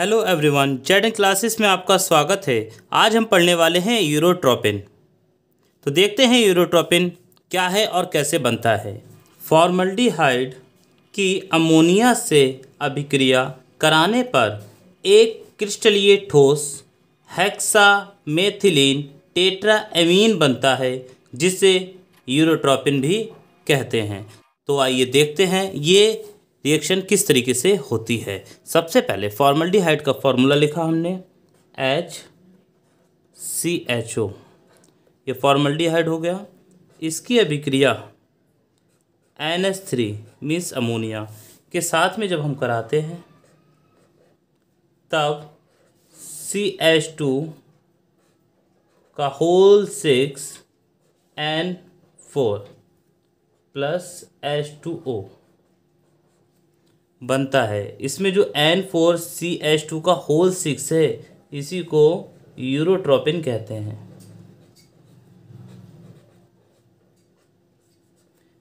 hello everyone Z classes में आपका स्वागत है आज हम पढ़ने वाले हैं यूरोट्रोपिन तो देखते हैं यूरोट्रोपिन क्या है और कैसे बनता है फॉर्मल्डिहाइड की अमोनिया से अभिक्रिया कराने पर एक क्रिस्टलीय ठोस टेट्रा टेट्राएमीन बनता है जिसे यूरोट्रोपिन भी कहते हैं तो आइए देखते हैं ये रिएक्शन किस तरीके से होती है सबसे पहले फॉर्मल्डिहाइड का फॉर्मूला लिखा हमने एच सी एच ओ ये फॉर्मल्डिहाइड हो गया इसकी अभिक्रिया N S three means ammonia के साथ में जब हम कराते हैं तब सी एच टू का whole six N four plus H two O बनता है इसमें जो N four C H two का होल सिक्स है इसी को यूरोट्रोपिन कहते हैं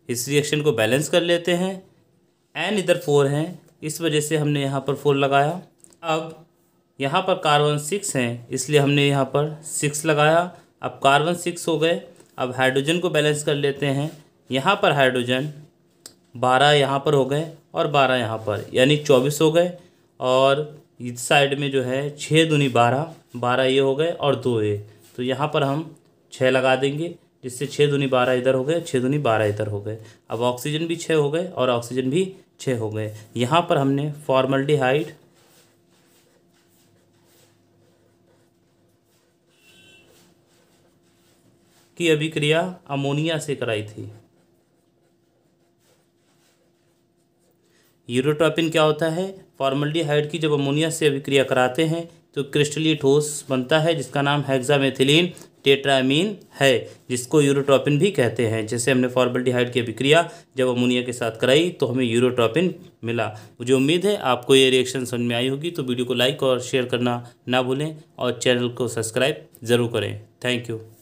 इस रिएक्शन को बैलेंस कर लेते हैं एन इधर फोर है इस वजह से हमने यहाँ पर फोर लगाया अब यहाँ पर कार्बन सिक्स हैं इसलिए हमने यहाँ पर सिक्स लगाया अब कार्बन सिक्स हो गए अब हाइड्रोजन को बैलेंस कर लेते हैं यहाँ पर हाइड्रोजन बारह यहाँ पर हो गए और बारह यहाँ पर यानी चौबीस हो गए और इस साइड में जो है छः दूनी बारह बारह ये हो गए और दो ये तो यहाँ पर हम छः लगा देंगे जिससे छः दूनी बारह इधर हो गए छः दूनी बारह इधर हो गए अब ऑक्सीजन भी छः हो गए और ऑक्सीजन भी छः हो गए यहाँ पर हमने फॉर्मल्डिहाइड की अभिक्रिया अमोनिया से कराई थी यूरोट्रोपिन क्या होता है फॉर्मल्डिहाइड की जब अमोनिया से अभिक्रिया कराते हैं तो क्रिस्टली ठोस बनता है जिसका नाम हैग्जामेथिलीन टेट्रामीन है जिसको यूरोट्रोपिन भी कहते हैं जैसे हमने फॉर्मल्डिहाइड की अभिक्रिया जब अमोनिया के साथ कराई तो हमें यूरोट्रोपिन मिला मुझे उम्मीद है आपको ये रिएक्शन समझ में आई होगी तो वीडियो को लाइक और शेयर करना ना भूलें और चैनल को सब्सक्राइब ज़रूर करें थैंक यू